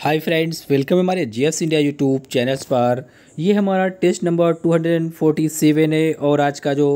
Hi friends welcome हमारे जी India YouTube channels पर ये हमारा टेस्ट नंबर 247 है और आज का जो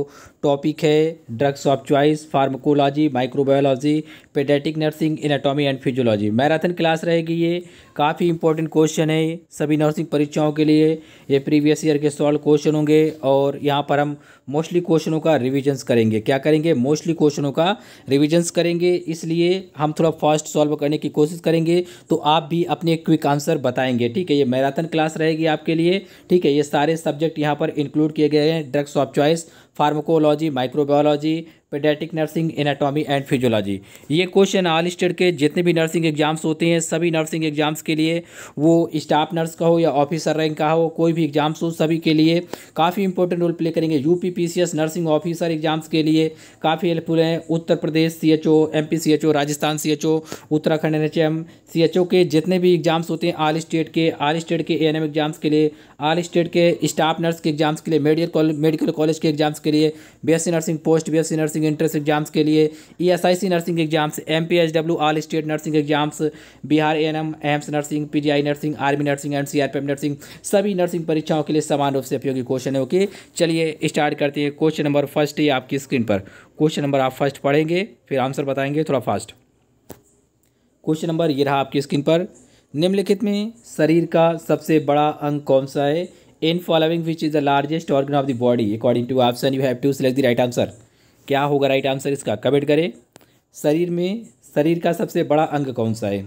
टॉपिक है drugs of choice pharmacology microbiology paediatric nursing anatomy and physiology marathon class रहेगी ये काफ़ी इंपॉर्टेंट क्वेश्चन है सभी नर्सिंग परीक्षाओं के लिए ये प्रीवियस ईयर के सॉल्व क्वेश्चन होंगे और यहाँ पर हम मोस्टली क्वेश्चनों का रिविजन्स करेंगे क्या करेंगे मोस्टली क्वेश्चनों का रिविजन्स करेंगे इसलिए हम थोड़ा फास्ट सॉल्व करने की कोशिश करेंगे तो आप भी अपने क्विक आंसर बताएंगे ठीक है ये मैराथन क्लास रहेगी आपके लिए ठीक है ये सारे सब्जेक्ट यहाँ पर इंक्लूड किए गए हैं drugs of choice pharmacology microbiology paediatric nursing anatomy and physiology ये क्वेश्चन ऑल स्टेट के जितने भी नर्सिंग एग्ज़ाम्स होते हैं सभी नर्सिंग एग्ज़ाम्स के लिए वो स्टाफ नर्स का हो या ऑफिसर रैंक का हो कोई भी एग्ज़ाम्स हो सभी के लिए काफ़ी इंपॉर्टेंट रोल प्ले करेंगे U P P C S nursing officer exams के लिए काफ़ी हेल्पफुल हैं Uttar Pradesh C H O M P C H O Rajasthan C H O Uttarakhand N H M C H O के जितने भी एग्ज़ाम्स होते हैं ऑल स्टेट के ऑल स्टेट के ए एन एम एग्ज़ाम्स के लिए ऑल स्टेट के स्टाफ नर्स के एग्ज़ाम्स के लिए मेडिकल मेडिकल कॉलेज के एग्ज़ाम्स के लिए B S C nursing post B S C nursing nursing entrance exams के लिए E S I C nursing exams M P H W all state nursing exams Bihar A N M AIIMS nursing P G I nursing army nursing and C R P F nursing सभी nursing परीक्षाओं के लिए समान रूप से उपयोगी question है okay चलिए स्टार्ट करते हैं क्वेश्चन नंबर फर्स्ट ये आपकी स्क्रीन पर क्वेश्चन नंबर आप फर्स्ट पढ़ेंगे फिर आंसर बताएंगे थोड़ा फास्ट क्वेश्चन नंबर ये रहा आपकी स्क्रीन पर निम्नलिखित में शरीर का सबसे बड़ा अंग कौन सा है in following which is the largest organ of the body according to option you have to select the right answer क्या होगा राइट आंसर इसका कमेंट करें शरीर में शरीर का सबसे बड़ा अंग कौन सा है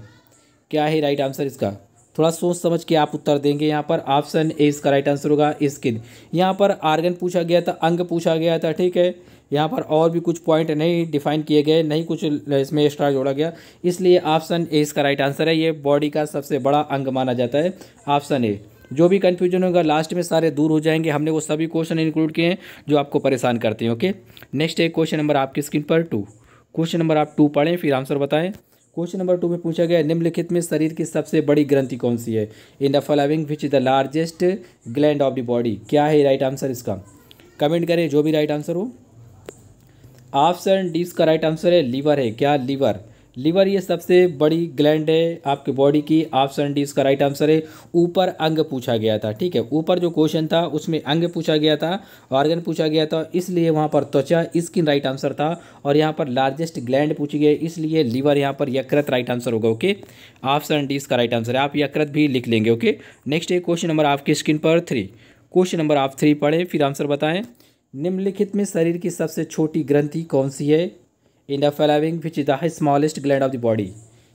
क्या है राइट आंसर इसका थोड़ा सोच समझ के आप उत्तर देंगे यहाँ पर ऑप्शन ए इसका राइट आंसर होगा स्किन यहाँ पर आर्गन पूछा गया था अंग पूछा गया था ठीक है यहाँ पर और भी कुछ पॉइंट नहीं डिफाइन किए गए नहीं कुछ इसमें एक्स्ट्रा जोड़ा गया इसलिए ऑप्शन ए इसका राइट आंसर है ये बॉडी का सबसे बड़ा अंग माना जाता है ऑप्शन ए जो भी कन्फ्यूजन होगा लास्ट में सारे दूर हो जाएंगे हमने वो सभी क्वेश्चन इंक्लूड किए हैं जो आपको परेशान करते हैं ओके नेक्स्ट है क्वेश्चन नंबर आपकी स्क्रीन पर टू क्वेश्चन नंबर आप टू पढ़ें फिर आंसर बताएं क्वेश्चन नंबर टू में पूछा गया निम्नलिखित में शरीर की सबसे बड़ी ग्रंथि कौन सी है in the following which is the largest gland of the body क्या है राइट आंसर इसका कमेंट करें जो भी राइट आंसर हो ऑप्शन डी इसका राइट आंसर है लीवर है क्या लीवर लीवर ये सबसे बड़ी ग्लैंड है आपके बॉडी की ऑप्शन डी इसका राइट आंसर है ऊपर अंग पूछा गया था ठीक है ऊपर जो क्वेश्चन था उसमें अंग पूछा गया था ऑर्गन पूछा गया था इसलिए वहाँ पर त्वचा स्किन राइट आंसर था और यहाँ पर लार्जेस्ट ग्लैंड पूछी गई इसलिए लीवर यहाँ पर यकृत राइट आंसर होगा ओके ऑप्शन डी इसका राइट आंसर है आप यकृत भी लिख लेंगे ओके नेक्स्ट है क्वेश्चन नंबर आपके स्किन पर थ्री क्वेश्चन नंबर आप थ्री पढ़ें फिर आंसर बताएं निम्नलिखित में शरीर की सबसे छोटी ग्रंथि कौन सी है in the following which is the smallest gland of the body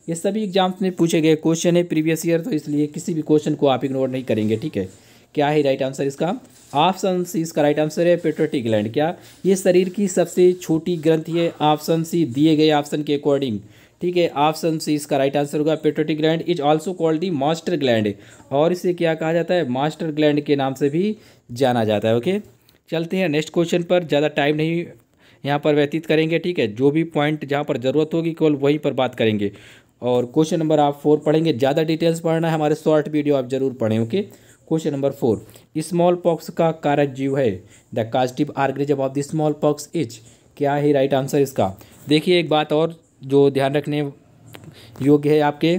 ये सभी एग्जाम्स में पूछे गए क्वेश्चन है प्रीवियस ईयर तो इसलिए किसी भी क्वेश्चन को आप इग्नोर नहीं करेंगे ठीक है क्या है राइट आंसर इसका ऑप्शन सी इसका राइट आंसर है पेट्रोटिक ग्लैंड क्या ये शरीर की सबसे छोटी ग्रंथि है ऑप्शन सी दिए गए ऑप्शन के अकॉर्डिंग ठीक है ऑप्शन सी इसका राइट आंसर होगा pituitary gland is also called the master gland और इसे क्या कहा जाता है मास्टर ग्लैंड के नाम से भी जाना जाता है ओके चलते हैं नेक्स्ट क्वेश्चन पर ज़्यादा टाइम नहीं यहाँ पर व्यतीत करेंगे ठीक है जो भी पॉइंट जहाँ पर ज़रूरत होगी केवल वहीं पर बात करेंगे और क्वेश्चन नंबर आप फोर पढ़ेंगे ज़्यादा डिटेल्स पढ़ना है हमारे शॉर्ट वीडियो आप ज़रूर पढ़ें okay question number four smallpox का कारक जीव है the causative organism of the smallpox is क्या ही राइट आंसर इसका देखिए एक बात और जो ध्यान रखने योग्य है आपके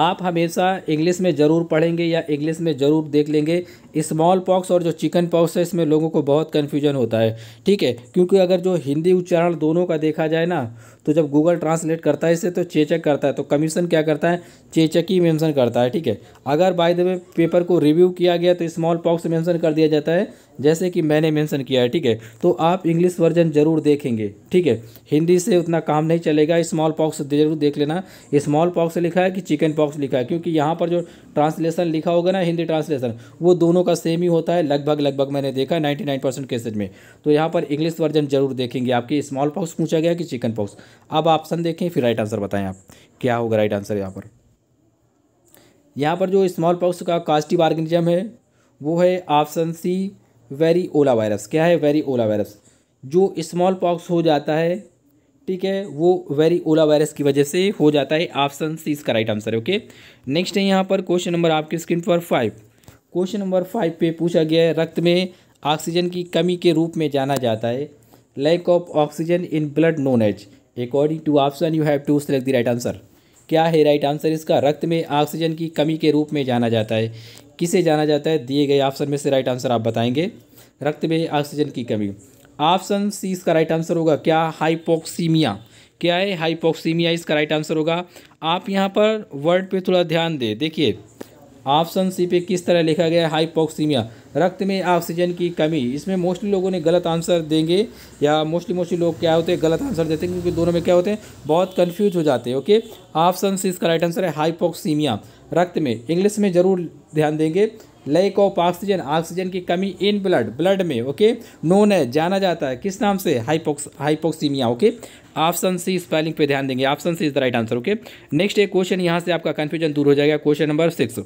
आप हमेशा इंग्लिश में ज़रूर पढ़ेंगे या इंग्लिश में ज़रूर देख लेंगे स्मॉल पॉक्स और जो चिकन पॉक्स है इसमें लोगों को बहुत कन्फ्यूजन होता है ठीक है क्योंकि अगर जो हिंदी उच्चारण दोनों का देखा जाए ना तो जब गूगल ट्रांसलेट करता है इसे तो चेचक करता है तो कमीशन क्या करता है चेचक ही मेंशन करता है ठीक है अगर बाय द वे पेपर को रिव्यू किया गया तो स्मॉल पॉक्स मेंशन कर दिया जाता है जैसे कि मैंने मेंशन किया है ठीक है तो आप इंग्लिश वर्जन ज़रूर देखेंगे ठीक है हिंदी से उतना काम नहीं चलेगा स्मॉल पॉक्स जरूर देख लेना स्मॉल पॉक्स लिखा है कि चिकन पॉक्स लिखा है क्योंकि यहाँ पर जो ट्रांसलेशन लिखा होगा ना हिंदी ट्रांसलेशन वो दोनों दोनों का सेम ही होता है लगभग लगभग मैंने देखा है नाइन्टी नाइन परसेंट केसेज में तो यहाँ पर इंग्लिश वर्जन जरूर देखेंगे आपके स्मॉल पॉक्स पूछा गया कि चिकन पॉक्स अब ऑप्शन देखें फिर राइट आंसर बताएं आप क्या होगा राइट आंसर यहाँ पर यहाँ पर जो स्मॉल पॉक्स का कास्टिव ऑर्गेनिज्म है वो है option C variola virus क्या है वेरी ओला वायरस जो स्मॉल पॉक्स हो जाता है ठीक है वो वेरी ओला वायरस की वजह से हो जाता है ऑप्शन सी इसका राइट आंसर है ओके नेक्स्ट है यहाँ पर क्वेश्चन नंबर आपके स्क्रीन पर फाइव क्वेश्चन नंबर फाइव पे पूछा गया है रक्त में ऑक्सीजन की कमी के रूप में जाना जाता है lack of oxygen in blood known as according to option you have to select the right answer क्या है राइट आंसर इसका रक्त में ऑक्सीजन की कमी के रूप में जाना जाता है किसे जाना जाता है दिए गए ऑप्शन में से राइट आंसर आप बताएंगे रक्त में ऑक्सीजन की कमी ऑप्शन सी इसका राइट आंसर होगा क्या हाइपोक्सीमिया क्या है हाइपोक्सीमिया इसका राइट आंसर होगा आप यहाँ पर वर्ड पे थोड़ा ध्यान दें देखिए ऑप्शन सी पे किस तरह लिखा गया है हाइपोक्सीमिया रक्त में ऑक्सीजन की कमी इसमें मोस्टली लोगों ने गलत आंसर देंगे या मोस्टली मोस्टली लोग क्या होते हैं गलत आंसर देते हैं क्योंकि दोनों में क्या होते हैं बहुत कन्फ्यूज हो जाते हैं ओके ऑप्शन सी इसका राइट आंसर है हाइपोक्सीमिया रक्त में इंग्लिश में ज़रूर ध्यान देंगे लैक ऑफ ऑक्सीजन ऑक्सीजन की कमी इन ब्लड ब्लड में ओके नोन है जाना जाता है किस नाम से hypox hypoxaemia okay option C spelling पे ध्यान देंगे option C is the right answer okay next एक क्वेश्चन यहाँ से आपका कन्फ्यूजन दूर हो जाएगा question number six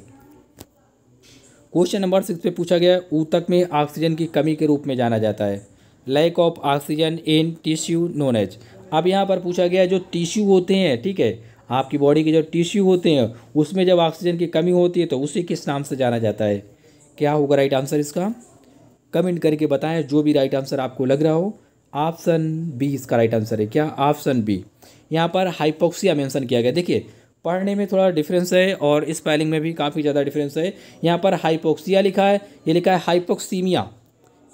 question number six पे पूछा गया ऊतक में ऑक्सीजन की कमी के रूप में जाना जाता है lack of oxygen in tissue known as अब यहाँ पर पूछा गया जो टिश्यू होते हैं ठीक है आपकी बॉडी के जो टिश्यू होते हैं उसमें जब ऑक्सीजन की कमी होती है तो उसे किस नाम से जाना जाता है क्या होगा राइट आंसर इसका कमेंट करके बताएं जो भी राइट आंसर आपको लग रहा हो ऑप्शन बी इसका राइट आंसर है क्या ऑप्शन बी यहाँ पर हाइपोक्सिया मेंशन किया गया देखिए पढ़ने में थोड़ा डिफरेंस है और स्पेलिंग में भी काफ़ी ज़्यादा डिफरेंस है यहाँ पर हाइपोक्सिया लिखा है ये लिखा है हाइपोक्सीमिया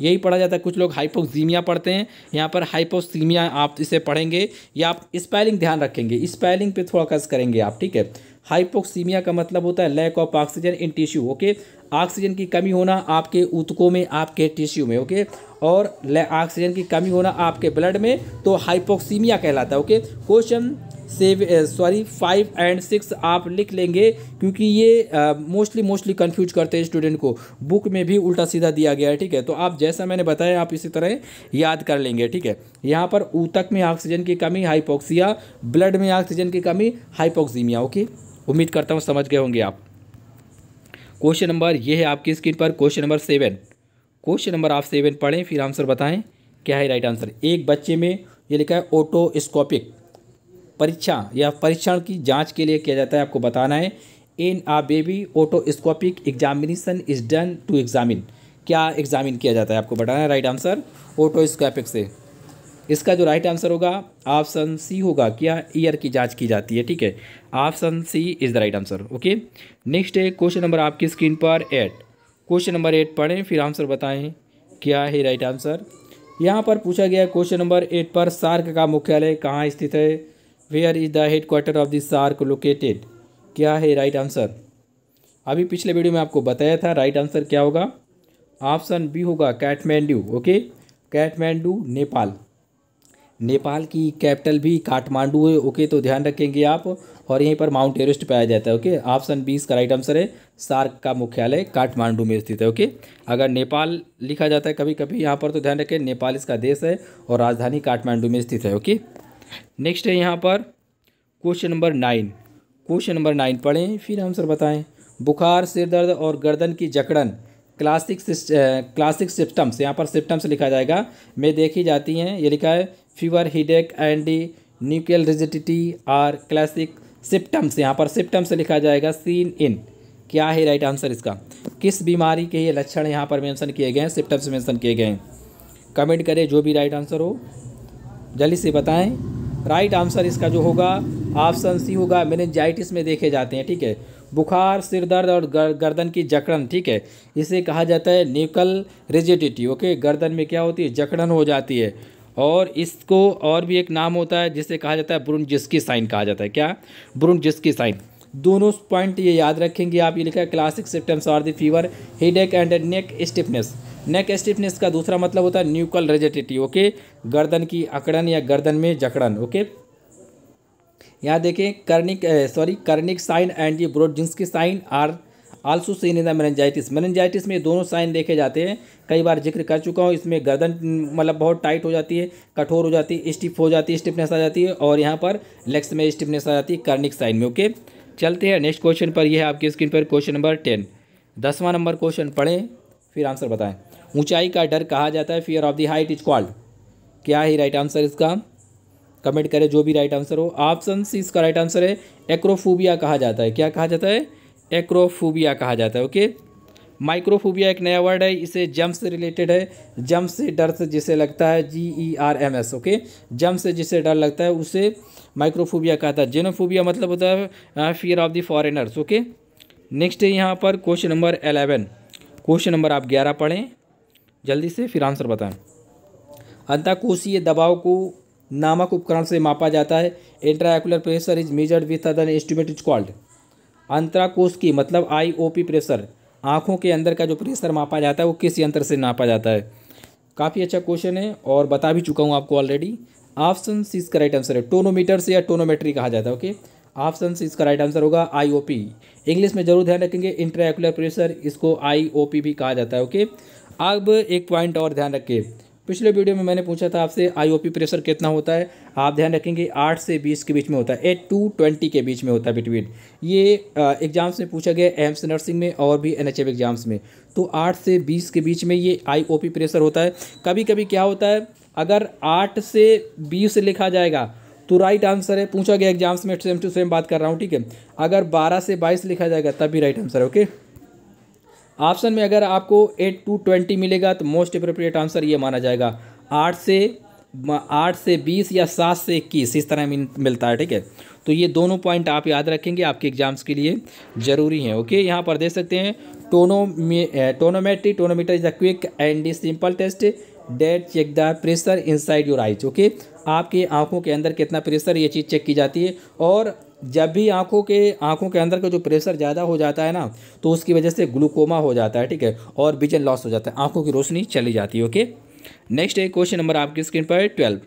यही पढ़ा जाता है कुछ लोग हाइपोक्सीमिया पढ़ते हैं यहाँ पर हाइपोक्सीमिया आप इसे पढ़ेंगे या आप स्पेलिंग ध्यान रखेंगे स्पेलिंग पे थोड़ा कस करेंगे आप ठीक है हाइपोक्सीमिया का मतलब होता है lack of oxygen in tissue okay oxygen की कमी होना आपके ऊतकों में आपके टिश्यू में ओके और ऑक्सीजन की कमी होना आपके ब्लड में तो हाइपोक्सीमिया कहलाता है okay question seven sorry five and six आप लिख लेंगे क्योंकि ये मोस्टली मोस्टली कन्फ्यूज करते हैं स्टूडेंट को बुक में भी उल्टा सीधा दिया गया है ठीक है तो आप जैसा मैंने बताया आप इसी तरह याद कर लेंगे ठीक है यहाँ पर ऊतक में ऑक्सीजन की कमी हाइपोक्सिया ब्लड में ऑक्सीजन की कमी हाइपोक्सीमिया ओके उम्मीद करता हूँ समझ गए होंगे आप क्वेश्चन नंबर ये है आपकी स्क्रीन पर question number seven question number आप सेवन पढ़ें फिर आंसर बताएं क्या है राइट आंसर एक बच्चे में ये लिखा है ओटोस्कोपिक परीक्षा या परीक्षण की जांच के लिए किया जाता है आपको बताना है in a baby otoscopic examination is done to examine क्या एग्जामिन किया जाता है आपको बताना है राइट आंसर ऑटोस्कोपिक से इसका जो राइट आंसर होगा ऑप्शन सी होगा क्या ईयर की जांच की जाती है ठीक है option C is the right answer okay next है क्वेश्चन नंबर आपकी स्क्रीन पर एट क्वेश्चन नंबर एट पढ़ें फिर आंसर बताएं क्या है राइट आंसर यहाँ पर पूछा गया क्वेश्चन नंबर एट पर सार्क का मुख्यालय कहाँ स्थित है where is the head quarter of the SAARC located क्या है राइट right आंसर अभी पिछले वीडियो में आपको बताया था राइट right आंसर क्या होगा ऑप्शन बी होगा काठमांडू ओके काठमांडू नेपाल नेपाल की कैपिटल भी काठमांडू है ओके तो ध्यान रखेंगे आप और यहीं पर माउंट एवरेस्ट पाया जाता है ओके ऑप्शन बी इसका राइट आंसर है सार्क का मुख्यालय काठमांडू में स्थित है ओके अगर नेपाल लिखा जाता है कभी कभी यहाँ पर तो ध्यान रखें नेपाल इसका देश है और राजधानी काठमांडू में स्थित है ओके नेक्स्ट है यहाँ पर question number nine question number nine पढ़ें फिर आंसर बताएं बुखार सिर दर्द और गर्दन की जकड़न क्लासिक क्लासिक सिप्टम्स यहाँ पर सिप्टम्स लिखा जाएगा में देखी जाती हैं ये लिखा है fever headache and nuchal rigidity are classic symptoms यहाँ पर सिप्टम्स लिखा जाएगा सीन इन क्या है राइट आंसर इसका किस बीमारी के ये लक्षण यहाँ पर मेंशन किए गए हैं सिप्टम्स मेंशन किए गए हैं कमेंट करें जो भी राइट आंसर हो जल्दी से बताएं राइट आंसर इसका जो होगा ऑप्शन सी होगा मेनेजाइटिस में देखे जाते हैं ठीक है बुखार सिर दर्द और गर्दन की जकड़न ठीक है इसे कहा जाता है न्यूकल रिजिडिटी ओके गर्दन में क्या होती है जकड़न हो जाती है और इसको और भी एक नाम होता है जिसे कहा जाता है ब्रुन जिसकी साइन कहा जाता है क्या ब्रुन जिसकी साइन दोनों पॉइंट ये याद रखेंगे आप ये लिखा है classic symptoms are the fever headache and neck stiffness neck stiffness का दूसरा मतलब होता है न्यूकल रेजेटिटी ओके गर्दन की अकड़न या गर्दन में जकड़न ओके यहाँ देखें Kernig sorry Kernig sign and ये ब्रोडजिंस की sign are also seen in the meningitis meningitis में दोनों साइन देखे जाते हैं कई बार जिक्र कर चुका हूँ इसमें गर्दन मतलब बहुत टाइट हो जाती है कठोर हो जाती है स्टिफ हो जाती है स्टिफनेस आ जाती है और यहाँ पर लेग्स में स्टिफनेस आ जाती है कर्निक साइन में ओके चलते हैं नेक्स्ट क्वेश्चन पर यह है आपकी स्क्रीन पर क्वेश्चन नंबर टेन दसवां नंबर क्वेश्चन पढ़ें फिर आंसर बताएं ऊंचाई का डर कहा जाता है fear of the height is called क्या है राइट आंसर इसका कमेंट करें जो भी राइट आंसर हो ऑप्शन सी इसका राइट आंसर है एक्रोफोबिया कहा जाता है क्या कहा जाता है एक्रोफोबिया कहा जाता है ओके माइक्रोफोबिया एक नया वर्ड है इसे जम्प से रिलेटेड है जम्प से डर से जिसे लगता है G E R M S okay jump से जिसे डर लगता है उसे माइक्रोफोबिया कहता है जेनोफोबिया मतलब होता है fear of the foreigners okay next है यहाँ पर question number eleven question number आप ग्यारह पढ़ें जल्दी से फिर आंसर बताएं अंतकोशीय दबाव को नामक उपकरण से मापा जाता है intraocular pressure is measured with other instrument is called अंतराकोश की मतलब आईओपी प्रेशर आँखों के अंदर का जो प्रेशर मापा जाता है वो किस यंत्र से नापा जाता है काफ़ी अच्छा क्वेश्चन है और बता भी चुका हूँ आपको ऑलरेडी ऑप्शन सी इसका राइट आंसर है टोनोमीटर से या टोनोमेट्री कहा जाता है ओके ऑप्शन सी इसका राइट आंसर होगा आईओपी इंग्लिश में जरूर ध्यान रखेंगे इंट्राएकुलर प्रेशर इसको आईओपी भी कहा जाता है ओके अब एक पॉइंट और ध्यान रखिए पिछले वीडियो में मैंने पूछा था आपसे आईओपी प्रेशर कितना होता है आप ध्यान रखेंगे आठ से बीस के बीच में होता है एट टू ट्वेंटी के बीच में होता है बिटवीन ये एग्ज़ाम्स में पूछा गया एम्स नर्सिंग में और भी एन एग्ज़ाम्स में तो आठ से बीस के बीच में ये आईओपी प्रेशर होता है कभी कभी क्या होता है अगर आठ से बीस लिखा जाएगा तो राइट आंसर है पूछा गया एग्जाम्स में सेम टू सेम बात कर रहा हूँ ठीक है अगर बारह से बाईस लिखा जाएगा तब भी राइट आंसर है ओके ऑप्शन में अगर आपको एट टू ट्वेंटी मिलेगा तो मोस्ट अप्रोप्रिएट आंसर ये माना जाएगा आठ से आठ से बीस या सात से इक्कीस इस तरह मिलता है ठीक है तो ये दोनों पॉइंट आप याद रखेंगे आपके एग्जाम्स के लिए ज़रूरी हैं ओके यहाँ पर देख सकते हैं tono tonometry tonometer is a quick and simple test that check the pressure inside your eyes okay आपके आंखों के अंदर कितना प्रेशर ये चीज़ चेक की जाती है और जब भी आंखों के आंखों के अंदर का जो प्रेशर ज़्यादा हो जाता है ना तो उसकी वजह से ग्लूकोमा हो जाता है ठीक है और विजन लॉस हो जाता है आंखों की रोशनी चली जाती है ओके नेक्स्ट है क्वेश्चन नंबर आपकी स्क्रीन पर ट्वेल्व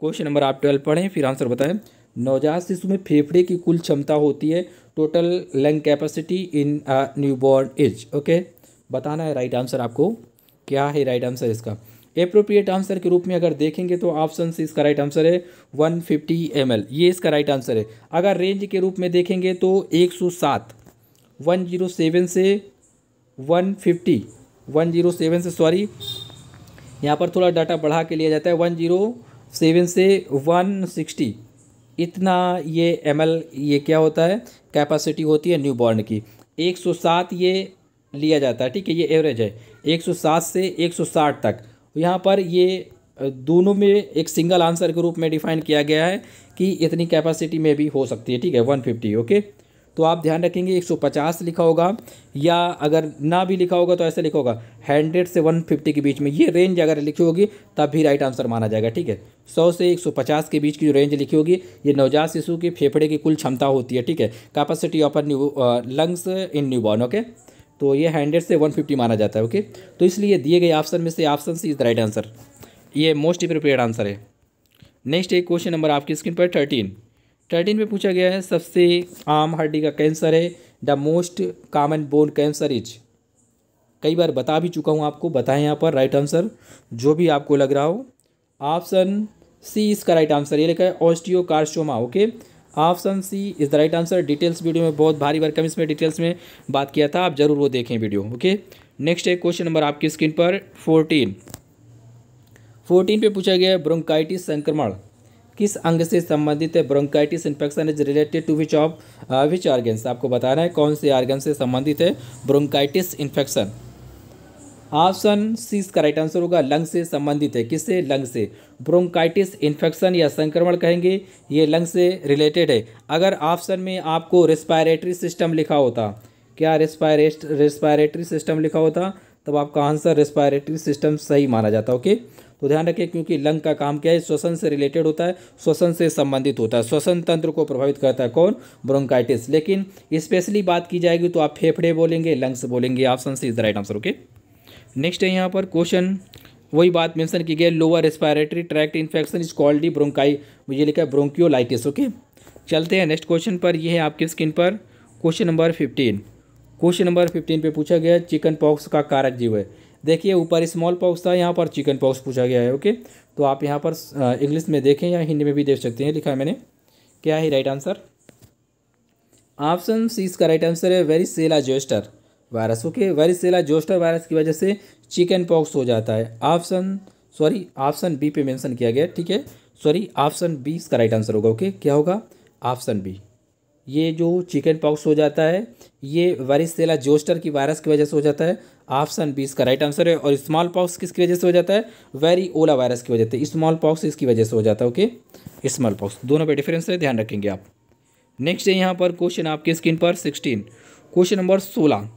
क्वेश्चन नंबर आप ट्वेल्व पढ़ें फिर आंसर बताएं नवजात शिशु में फेफड़े की कुल क्षमता होती है total lung capacity in newborn age okay बताना है राइट आंसर आपको क्या है राइट आंसर इसका अप्रोप्रिएट आंसर के रूप में अगर देखेंगे तो ऑप्शन सी इसका राइट आंसर है 150 फिफ्टी ये इसका राइट आंसर है अगर रेंज के रूप में देखेंगे तो 107 107 से 150 107 से सॉरी यहाँ पर थोड़ा डाटा बढ़ा के लिया जाता है 107 से 160 इतना ये एम ये क्या होता है कैपेसिटी होती है न्यू बॉर्न की 107 ये लिया जाता है ठीक है ये एवरेज है 107 से 160 तक तो यहाँ पर ये दोनों में एक सिंगल आंसर के रूप में डिफाइन किया गया है कि इतनी कैपेसिटी में भी हो सकती है ठीक है वन फिफ्टी ओके तो आप ध्यान रखेंगे एक सौ पचास लिखा होगा या अगर ना भी लिखा होगा तो ऐसे लिखा होगा हंड्रेड से वन फिफ्टी के बीच में ये रेंज अगर लिखी होगी तब भी राइट आंसर माना जाएगा ठीक है सौ से एक सौ पचास के बीच की जो रेंज लिखी होगी ये नवजात शिशु के फेफड़े की कुल क्षमता होती है ठीक है capacity of lungs in newborn okay तो ये हंड्रेड से वन फिफ्टी माना जाता है ओके तो इसलिए दिए गए ऑप्शन में से option C is the right answer ये मोस्ट अप्रोप्रिएट आंसर है नेक्स्ट है क्वेश्चन नंबर आपकी स्क्रीन पर थर्टीन थर्टीन में पूछा गया है सबसे आम हड्डी का कैंसर है the most common bone cancer is कई बार बता भी चुका हूँ आपको बताएं यहाँ पर राइट आंसर जो भी आपको लग रहा हो ऑप्शन सी इसका राइट आंसर ये लिखा है osteosarcoma okay option C is the right answer details video में बहुत भारी भरकम इसमें डिटेल्स में बात किया था आप ज़रूर वो देखें वीडियो ओके नेक्स्ट है क्वेश्चन नंबर आपकी स्क्रीन पर फोर्टीन फोर्टीन पे पूछा गया है ब्रोंकाइटिस संक्रमण किस अंग से संबंधित है bronchitis infection is related to which of which organs आपको बताना है कौन से ऑर्गन से संबंधित है ब्रोंकाइटिस इन्फेक्शन ऑप्शन सी इसका राइट आंसर होगा लंग से संबंधित है किससे लंग से ब्रोंकाइटिस इन्फेक्शन या संक्रमण कहेंगे ये लंग से रिलेटेड है अगर ऑप्शन में आपको रेस्पायरेटरी सिस्टम लिखा होता क्या रेस्पायरेस्ट रेस्पायरेटरी सिस्टम लिखा होता तब आपका आंसर रेस्पायरेटरी सिस्टम सही माना जाता ओके तो ध्यान रखें क्योंकि लंग का काम क्या है श्वसन से रिलेटेड होता है श्वसन से संबंधित होता है श्वसन तंत्र को प्रभावित करता है कौन ब्रोंकाइटिस लेकिन स्पेशली बात की जाएगी तो आप फेफड़े बोलेंगे लंग्स बोलेंगे ऑप्शन से is the right answer okay next है यहाँ पर क्वेश्चन वही बात मेंशन की गई lower respiratory tract infection is called the bronchi मुझे लिखा है ब्रोंक्योलाइटिस ओके चलते हैं नेक्स्ट क्वेश्चन पर यह है आपके स्किन पर question number fifteen question number fifteen पे पूछा गया चिकन पॉक्स का कारक जीव है देखिए ऊपर स्मॉल पॉक्स था यहाँ पर चिकन पॉक्स पूछा गया है ओके तो आप यहाँ पर इंग्लिश में देखें या हिंदी में भी देख सकते हैं लिखा है मैंने क्या है राइट आंसर ऑप्शन सी इसका राइट आंसर है varicella zoster virus okay varicella zoster virus की वजह से चिकन पॉक्स हो जाता है ऑप्शन सॉरी ऑप्शन बी पे मेंशन किया गया ठीक है सॉरी ऑप्शन बी इसका राइट आंसर होगा ओके क्या होगा ऑप्शन बी ये जो चिकन पॉक्स हो जाता है ये वायरसेला जोस्टर की वायरस की वजह से हो जाता है ऑप्शन बी इसका राइट आंसर है और स्मॉल पॉक्स किसकी वजह से हो जाता है वेरी ओला वायरस की वजह से स्मॉल पॉक्स इसकी वजह से हो जाता है ओके स्मॉल पॉक्स दोनों पे डिफरेंस है ध्यान रखेंगे आप नेक्स्ट है यहाँ पर क्वेश्चन आपके स्क्रीन पर सिक्सटीन क्वेश्चन नंबर सोलह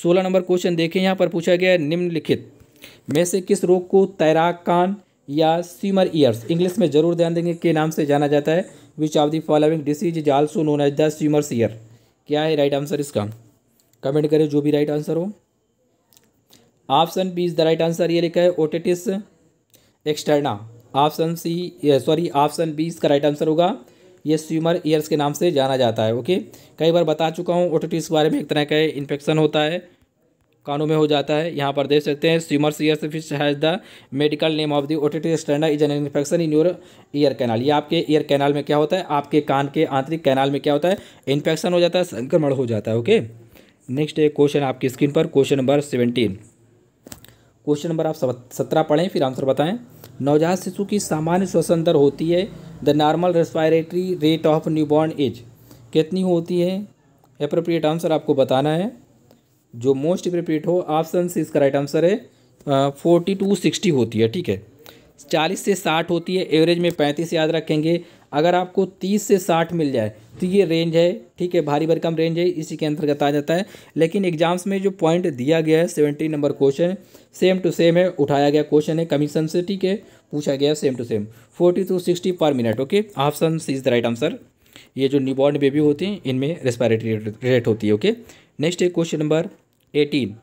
सोलह नंबर क्वेश्चन देखें यहाँ पर पूछा गया है निम्नलिखित में से किस रोग को तैराक कान या स्विमर ईयर्स इंग्लिश में जरूर ध्यान देंगे के नाम से जाना जाता है which of the following disease is also known as the swimmer's ear क्या है राइट आंसर इसका कमेंट करें जो भी राइट आंसर हो option B is the right answer ये लिखा है otitis externa option C sorry option B इसका राइट आंसर होगा ये स्विमर ईयर्स के नाम से जाना जाता है ओके कई बार बता चुका हूँ ओटिटिस के बारे में एक तरह का इन्फेक्शन होता है कानों में हो जाता है यहाँ पर देख सकते हैं swimmers ears which has the medical name of the otitis स्टैंडा is an infection in your ear canal ये आपके ईयर कैनाल में क्या होता है आपके कान के आंतरिक कैनाल में क्या होता है इन्फेक्शन हो जाता है संक्रमण हो जाता है ओके नेक्स्ट एक क्वेश्चन आपकी स्क्रीन पर question number seventeen question number आप सत्रह पढ़ें फिर आंसर बताएं नवजात शिशु की सामान्य श्वसन दर होती है the normal respiratory rate of newborn age कितनी होती है अप्रोप्रिएट आंसर आपको बताना है जो मोस्ट अप्रोप्रिएट हो ऑप्शन से इसका राइट आंसर है फोर्टी टू सिक्सटी होती है ठीक है चालीस से साठ होती है एवरेज में पैंतीस याद रखेंगे अगर आपको तीस से साठ मिल जाए तो ये रेंज है ठीक है भारी भरकम रेंज है इसी के अंतर्गत आ जाता है लेकिन एग्जाम्स में जो पॉइंट दिया गया है seventy number question same to same है उठाया गया क्वेश्चन है कमीशन से ठीक है पूछा गया same to same forty to sixty पर minute okay option is the right answer ये जो न्यूबॉर्न बेबी होती हैं इनमें रेस्पायरेटरी रेट होती है ओके नेक्स्ट है क्वेश्चन नंबर एटीन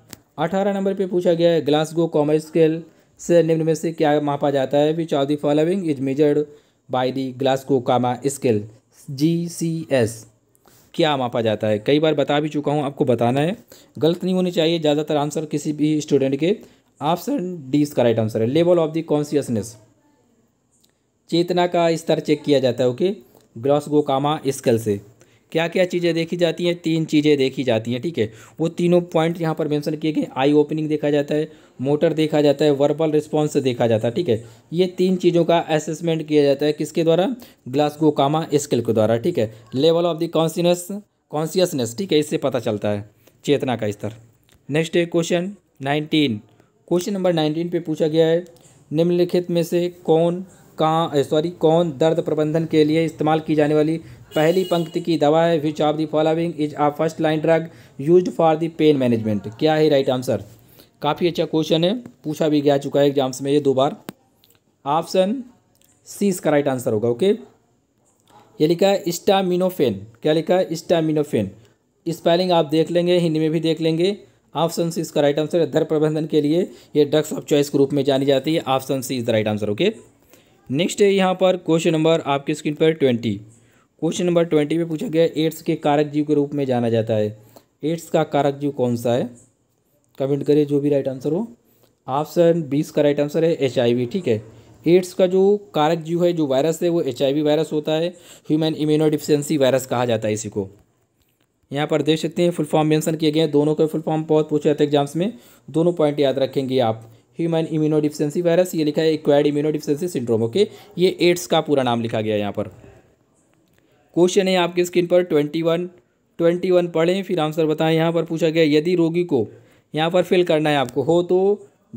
अठारह नंबर पे पूछा गया है ग्लासगो कॉमर्स स्केल से निम्न में से क्या मापा जाता है which of the following is measured by the Glasgow coma scale G C S क्या मापा जाता है कई बार बता भी चुका हूँ आपको बताना है गलत नहीं होनी चाहिए ज़्यादातर आंसर किसी भी स्टूडेंट के ऑप्शन डी इसका राइट आंसर है लेवल ऑफ द कॉन्सियसनेस चेतना का स्तर चेक किया जाता है ओके ग्लास्को कामा स्किल से क्या क्या चीज़ें देखी जाती हैं तीन चीज़ें देखी जाती हैं ठीक है वो तीनों पॉइंट यहाँ पर मेंशन किए गए आई ओपनिंग देखा जाता है मोटर देखा जाता है वर्बल रिस्पॉन्स देखा जाता है ठीक है ये तीन चीज़ों का असेसमेंट किया जाता है किसके द्वारा ग्लासगो कामा स्किल के द्वारा ठीक है level of the conscious consciousness ठीक है इससे पता चलता है चेतना का स्तर नेक्स्ट है question nineteen question number nineteen पर पूछा गया है निम्नलिखित में से कौन कहाँ सॉरी कौन दर्द प्रबंधन के लिए इस्तेमाल की जाने वाली पहली पंक्ति की दवा है which of the following is a first line drug use for the pain management क्या है राइट आंसर काफ़ी अच्छा क्वेश्चन है पूछा भी गया चुका है एग्जाम्स में ये दो बार ऑप्शन सी इसका राइट आंसर होगा ओके ये लिखा है स्टामिनोफेन क्या लिखा है स्टामिनोफेन स्पेलिंग आप देख लेंगे हिंदी में भी देख लेंगे ऑप्शन सी इसका राइट आंसर है धर प्रबंधन के लिए ये ड्रग्स ऑफ चॉइस के रूप में जानी जाती है option C is the right answer okay next है यहाँ पर क्वेश्चन नंबर आपके स्क्रीन पर ट्वेंटी क्वेश्चन नंबर ट्वेंटी में पूछा गया एड्स के कारक जीव के रूप में जाना जाता है एड्स का कारक जीव कौन सा है कमेंट करिए जो भी राइट आंसर हो ऑप्शन बीस का राइट आंसर है एच ठीक है एड्स का जो कारक जीव है जो वायरस है वो एच वायरस होता है ह्यूमन इम्यूनो डिफिशेंसी वायरस कहा जाता है इसी को यहाँ पर देख सकते हैं फुल फॉर्म मेंशन किए गए हैं दोनों के फुल फॉर्म बहुत पूछे जाते हैं एग्जाम्स में दोनों पॉइंट याद रखेंगे आप ह्यूमन इम्यूनो डिफिशेंसी वायरस ये लिखा है acquired immunodeficiency syndrome okay ये एड्स का पूरा नाम लिखा गया है यहाँ पर क्वेश्चन है आपकी स्क्रीन पर ट्वेंटी वन ट्वेंटी वन पढ़ें फिर आंसर बताएं यहाँ पर पूछा गया यदि रोगी को यहाँ पर फिल करना है आपको हो तो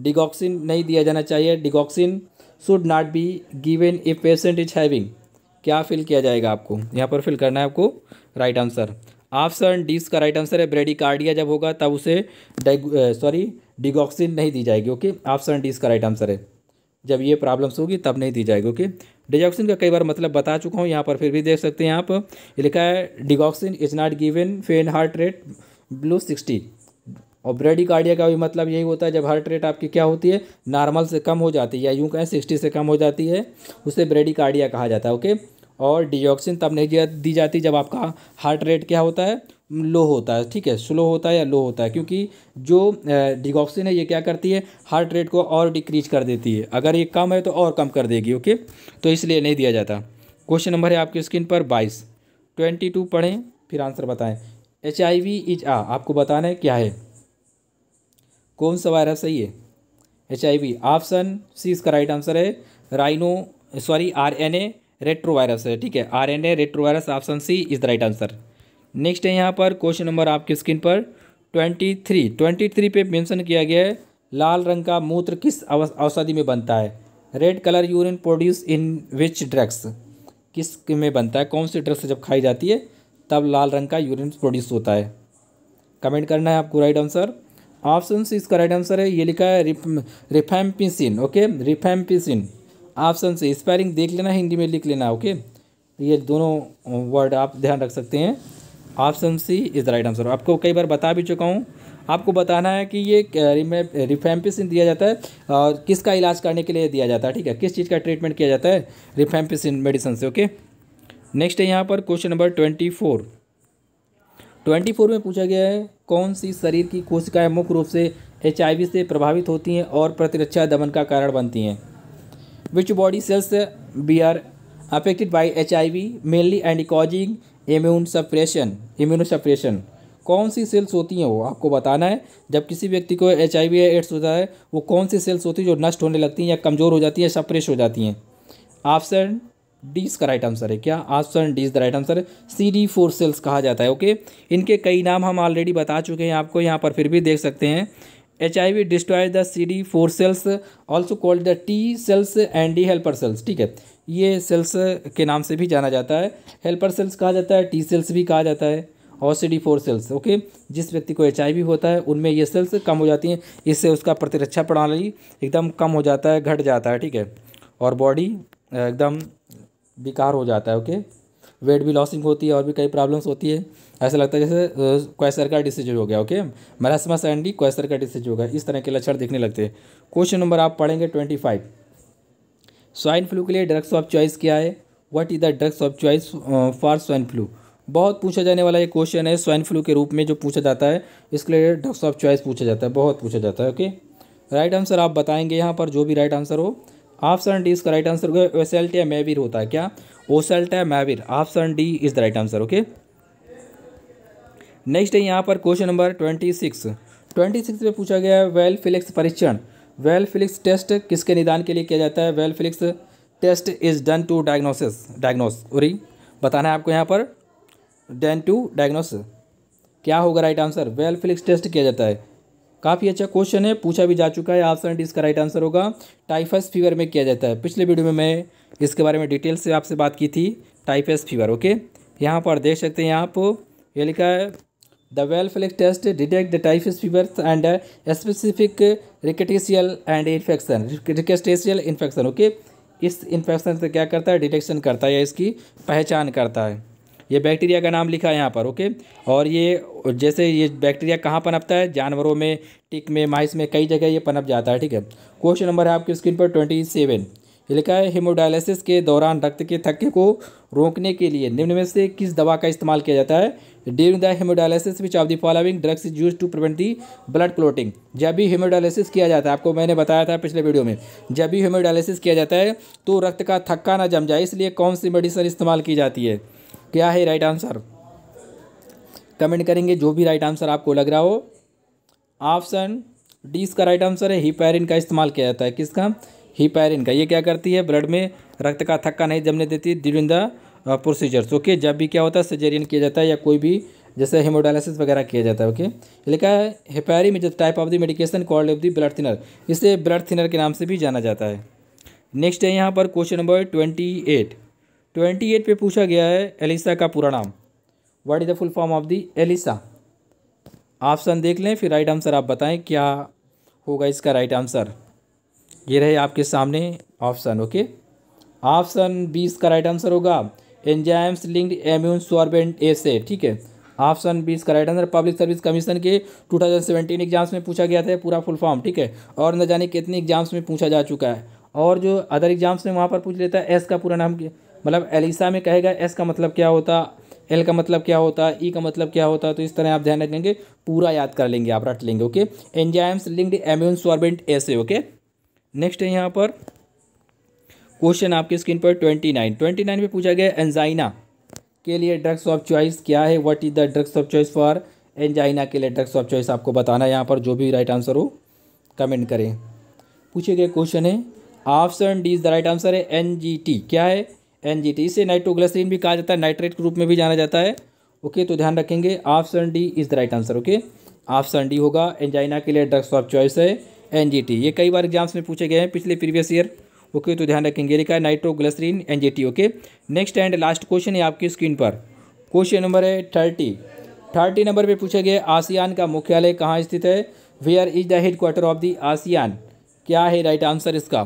डिगॉक्सिन नहीं दिया जाना चाहिए digoxin should not be given a patient is having क्या फिल किया जाएगा आपको यहाँ पर फिल करना है आपको राइट आंसर ऑप्शन डीज का राइट आंसर है ब्रेडिकार्डिया जब होगा तब उसे सॉरी डिगॉक्सिन नहीं दी जाएगी ओके ऑप्शन डीज का राइट आंसर है जब ये प्रॉब्लम्स होगी तब नहीं दी जाएगी ओके डिजॉक्सिन का कई बार मतलब बता चुका हूँ यहाँ पर फिर भी देख सकते हैं आप ये लिखा है digoxin is not given when heart rate below sixty और ब्रेडिकार्डिया का भी मतलब यही होता है जब हार्ट रेट आपकी क्या होती है नॉर्मल से कम हो जाती है या यूँ कहें सिक्सटी से कम हो जाती है उसे ब्रेडिकार्डिया कहा जाता है ओके और डिजॉक्सिन तब नहीं दी जाती जब आपका हार्ट रेट क्या होता है लो होता है ठीक है स्लो होता है या लो होता है क्योंकि जो डिगॉक्सिन है ये क्या करती है हार्ट रेट को और डिक्रीज कर देती है अगर ये कम है तो और कम कर देगी ओके तो इसलिए नहीं दिया जाता क्वेश्चन नंबर है आपकी स्क्रीन पर बाईस ट्वेंटी टू पढ़ें फिर आंसर बताएं H I V is a आपको बताना है क्या है कौन सा वायरस सही है H I V option C इसका राइट आंसर है rhino sorry R N A retrovirus है ठीक है R N A retrovirus option C is the right answer next है यहाँ पर क्वेश्चन नंबर आपकी स्क्रीन पर ट्वेंटी थ्री ट्वेंटी थ्री पे मेंशन किया गया है लाल रंग का मूत्र किस औषधि में बनता है red colour urine produce in which drugs किस में बनता है कौन सी ड्रग्स जब खाई जाती है तब लाल रंग का यूरिन प्रोड्यूस होता है कमेंट करना है आपको राइट आंसर ऑप्शन सी इसका राइट आंसर है ये लिखा है rifampicin okay rifampicin option C spelling देख लेना हिंदी में लिख लेना ओके ये दोनों वर्ड आप ध्यान रख सकते हैं option C is the right answer आपको कई बार बता भी चुका हूँ आपको बताना है कि ये रिफेम्पिसिन दिया जाता है और किसका इलाज करने के लिए दिया जाता है ठीक है किस चीज़ का ट्रीटमेंट किया जाता है रिफेम्पिसिन मेडिसिन से ओके नेक्स्ट है यहाँ पर question number twenty four twenty four में पूछा गया है कौन सी शरीर की कोशिकाएं मुख्य रूप से एच से प्रभावित होती हैं और प्रतिरक्षा दमन का कारण बनती हैं which body cells be are affected by H I V mainly and causing immune suppression immune suppression कौन सी सेल्स होती हैं वो आपको बताना है जब किसी व्यक्ति को एच आई वी एड्स होता है वो कौन सी सेल्स होती है जो नष्ट होने लगती हैं या कमज़ोर हो जाती हैं सप्रेश हो जाती हैं ऑप्शन डी इसका राइट आंसर है क्या option D is the right answer है सी डी फोर सेल्स कहा जाता है ओके इनके कई नाम हम ऑलरेडी बता चुके हैं आपको यहाँ पर फिर भी देख सकते हैं H I V destroy the C D four cells also called the T cells and the helper cells ठीक है ये सेल्स के नाम से भी जाना जाता है हेल्पर सेल्स कहा जाता है टी सेल्स भी कहा जाता है और C D four cells okay जिस व्यक्ति को एच आई वी होता है उनमें ये सेल्स कम हो जाती हैं इससे उसका प्रतिरक्षा प्रणाली एकदम कम हो जाता है घट जाता है ठीक है और बॉडी एकदम बेकार हो जाता है ओके वेट भी लॉसिंग होती है और भी कई प्रॉब्लम्स होती है ऐसा लगता है जैसे क्वेश्चर का डिसीज हो गया ओके मरासमस एंडी क्वेश्चर का डिसीज हो गया इस तरह के लक्षण देखने लगते हैं क्वेश्चन नंबर आप पढ़ेंगे ट्वेंटी फाइव स्वाइन फ्लू के लिए ड्रग्स ऑफ चॉइस क्या है what is the drugs of choice for swine flu बहुत पूछा जाने वाला ये क्वेश्चन है स्वाइन फ्लू के रूप में जो पूछा जाता है इसके लिए ड्रग्स ऑफ चॉइस पूछा जाता है बहुत पूछा जाता है ओके राइट आंसर आप बताएंगे यहाँ पर जो भी राइट आंसर हो ऑप्शन डी इसका राइट आंसर होगा ओसेल्टा मैविर होता है क्या oseltamivir option D is the right answer okay next है यहाँ पर question number twenty six twenty six में पूछा गया है वेल फिलिक्स परीक्षण वेल फिलिक्स टेस्ट किसके निदान के लिए किया जाता है Weil Felix test is done to diagnosis diagnose उरी बताना है आपको यहाँ पर डन टू डायग्नोस क्या होगा right answer Weil Felix test किया जाता है काफ़ी अच्छा क्वेश्चन है पूछा भी जा चुका है ऑप्शन डी इसका राइट आंसर होगा टाइफस फीवर में किया जाता है पिछले वीडियो में मैं इसके बारे में डिटेल से आपसे बात की थी टाइफस फीवर ओके यहाँ पर देख सकते हैं आप ये लिखा है The well-flex test detect the typhus fever and a specific rickettsial and infection rickettsial infection okay okay? इस इन्फेक्शन से क्या करता है डिटेक्शन करता है या इसकी पहचान करता है ये बैक्टीरिया का नाम लिखा है यहाँ पर ओके और ये जैसे ये बैक्टीरिया कहाँ पनपता है जानवरों में टिक में माइस में कई जगह ये पनप जाता है ठीक है क्वेश्चन नंबर है आपकी स्क्रीन पर ट्वेंटी सेवन लिखा है हेमोडायलिसिस के दौरान रक्त के थक्के को रोकने के लिए निम्न में से किस दवा का इस्तेमाल किया जाता है during the haemodialysis which of the following drugs is use to prevent the blood clotting जब भी हेमोडायलिसिस किया जाता है आपको मैंने बताया था पिछले वीडियो में जब भी हेमोडायलिसिस किया जाता है तो रक्त का थक्का ना जम जाए इसलिए कौन सी मेडिसिन इस्तेमाल की जाती है क्या है राइट आंसर कमेंट करेंगे जो भी राइट आंसर आपको लग रहा हो ऑप्शन डी इसका राइट आंसर है हीपैरिन का इस्तेमाल किया जाता है किसका हीपायरिन का ये क्या करती है ब्लड में रक्त का थक्का नहीं जमने देती ड्यूरिंग द प्रोसीजर्स ओके जब भी क्या होता है सर्जेरियन किया जाता है या कोई भी जैसे हेमोडायलिसिस वगैरह किया जाता है ओके लिखा है हेपायरी में type of the medication called of the blood thinner इसे ब्लड थिनर के नाम से भी जाना जाता है नेक्स्ट है यहाँ पर question number twenty eight twenty eight पर पूछा गया है एलिसा का पूरा नाम what is the full form of the ELISA option देख लें फिर राइट आंसर आप बताएं क्या होगा इसका राइट आंसर ये रहे आपके सामने ऑप्शन ओके ऑप्शन बी इसका राइट आंसर होगा enzymes linked immune sorbent assay से ठीक है ऑप्शन बी इसका right answer public service commission के 2017 एग्जाम्स में पूछा गया था पूरा फुल फॉर्म ठीक है और न जाने कितने एग्जाम्स में पूछा जा चुका है और जो अदर एग्जाम्स में वहाँ पर पूछ लेता है एस का पूरा नाम मतलब एलिसा में कहेगा एस का मतलब क्या होता एल का मतलब क्या होता ई e का मतलब क्या होता तो इस तरह आप ध्यान रखेंगे पूरा याद कर लेंगे आप रट लेंगे okay enzymes linked immune sorbent से ओके नेक्स्ट है यहाँ पर क्वेश्चन आपके स्क्रीन पर ट्वेंटी नाइन ट्वेंटी नाइन में पूछा गया एंजाइना के लिए ड्रग्स ऑफ चॉइस क्या है what is the drugs of choice for angina के लिए ड्रग्स ऑफ चॉइस आपको बताना है यहाँ पर जो भी राइट आंसर हो कमेंट करें पूछे गए क्वेश्चन है option D is the right answer है एन क्या है एन इसे नाइट्रोग्लासरीन भी कहा जाता है नाइट्रेट के रूप में भी जाना जाता है ओके तो ध्यान रखेंगे option D is the right answer okay option D होगा एंजाइना के लिए ड्रग्स ऑफ चॉइस है एनजीटी ये कई बार एग्जाम्स में पूछे गए हैं पिछले प्रीवियस ईयर ओके तो ध्यान रखेंगे लिखा है नाइट्रोग्लिसरीन एनजीटी okay next and last question है आपकी स्क्रीन पर क्वेश्चन नंबर है थर्टी थर्टी नंबर पर पूछे गए आसियान का मुख्यालय कहाँ स्थित है where is the head quarter of the ASEAN क्या है राइट आंसर इसका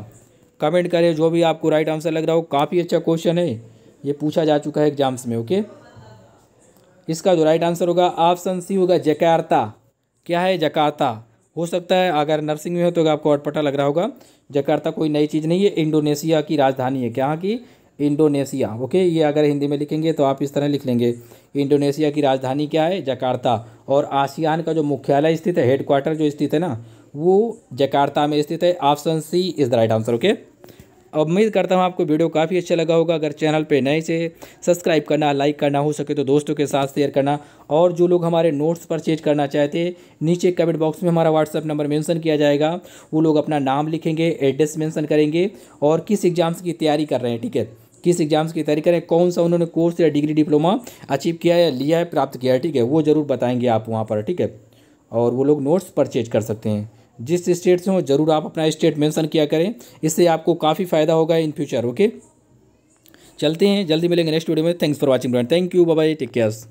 कमेंट करें जो भी आपको राइट आंसर लग रहा हो काफ़ी अच्छा क्वेश्चन है ये पूछा जा चुका है एग्जाम्स में ओके इसका जो राइट आंसर होगा ऑप्शन सी होगा जकार्ता क्या है जकार्ता हो सकता है अगर नर्सिंग में हो तो आपको अटपटा लग रहा होगा जकार्ता कोई नई चीज़ नहीं है इंडोनेशिया की राजधानी है क्या की इंडोनेशिया ओके ये अगर हिंदी में लिखेंगे तो आप इस तरह लिख लेंगे इंडोनेशिया की राजधानी क्या है जकार्ता और आसियान का जो मुख्यालय स्थित है हेडक्वार्टर जो स्थित है ना वो जकार्ता में स्थित है option C is the right answer okay उम्मीद करता हूँ आपको वीडियो काफ़ी अच्छा लगा होगा अगर चैनल पे नए से सब्सक्राइब करना लाइक करना हो सके तो दोस्तों के साथ शेयर करना और जो लोग हमारे नोट्स परचेज करना चाहते नीचे कमेंट बॉक्स में हमारा व्हाट्सअप नंबर मेंशन किया जाएगा वो लोग अपना नाम लिखेंगे एड्रेस मेंशन करेंगे और किस एग्ज़ाम्स की तैयारी कर रहे हैं ठीक है किस एग्ज़ाम्स की तैयारी करें कौन सा उन्होंने कोर्स या डिग्री डिप्लोमा अचीव किया है लिया है प्राप्त किया है ठीक है वो ज़रूर बताएँगे आप वहाँ पर ठीक है और वो लोग नोट्स परचेज कर सकते हैं जिस स्टेट से हो ज़रूर आप अपना स्टेट मेंशन किया करें इससे आपको काफ़ी फ़ायदा होगा इन फ्यूचर ओके चलते हैं जल्दी मिलेंगे नेक्स्ट वीडियो में thanks for watching brand thank you bye take cares